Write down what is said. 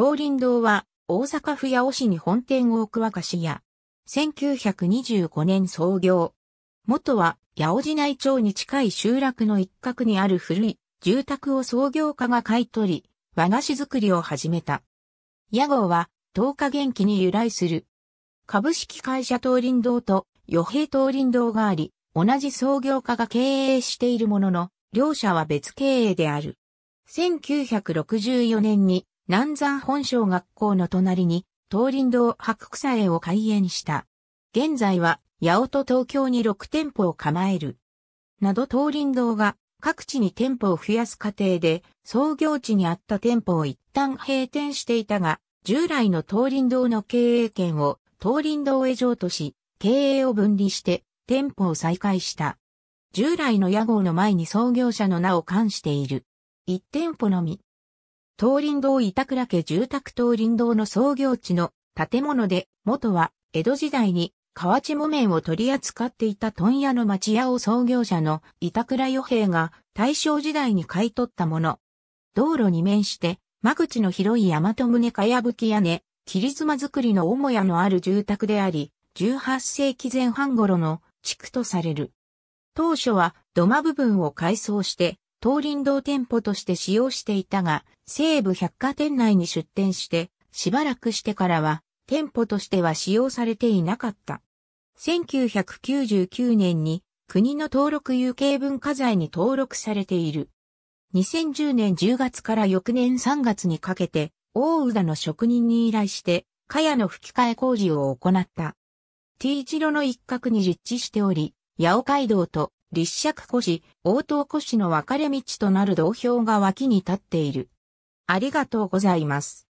東林堂は大阪府八尾市に本店を置く和菓子屋。1925年創業。元は八尾市内町に近い集落の一角にある古い住宅を創業家が買い取り、和菓子作りを始めた。屋号は東日元気に由来する。株式会社東林堂と与平東林堂があり、同じ創業家が経営しているものの、両社は別経営である。1964年に南山本小学校の隣に、東林堂白草園を開園した。現在は、八尾と東京に6店舗を構える。など東林堂が各地に店舗を増やす過程で、創業地にあった店舗を一旦閉店していたが、従来の東林堂の経営権を東林堂へ譲渡し、経営を分離して店舗を再開した。従来の屋号の前に創業者の名を冠している。一店舗のみ、東林堂板倉家住宅東林堂の創業地の建物で、元は江戸時代に河内木綿を取り扱っていた問屋の町屋を創業者の板倉与平が大正時代に買い取ったもの。道路に面して、間口の広い大和胸かやぶき屋根、切妻造りの母屋のある住宅であり、18世紀前半頃の地区とされる。当初は土間部分を改装して東林堂店舗として使用していたが、西武百貨店内に出店して、しばらくしてからは、店舗としては使用されていなかった。1999年に国の登録有形文化財に登録されている。2010年10月から翌年3月にかけて、大宇田の職人に依頼して、茅やの吹き替え工事を行った。T 字路の一角に立地しており、八尾街道と立尺古市、応答古市の分かれ道となる道標が脇に立っている。ありがとうございます。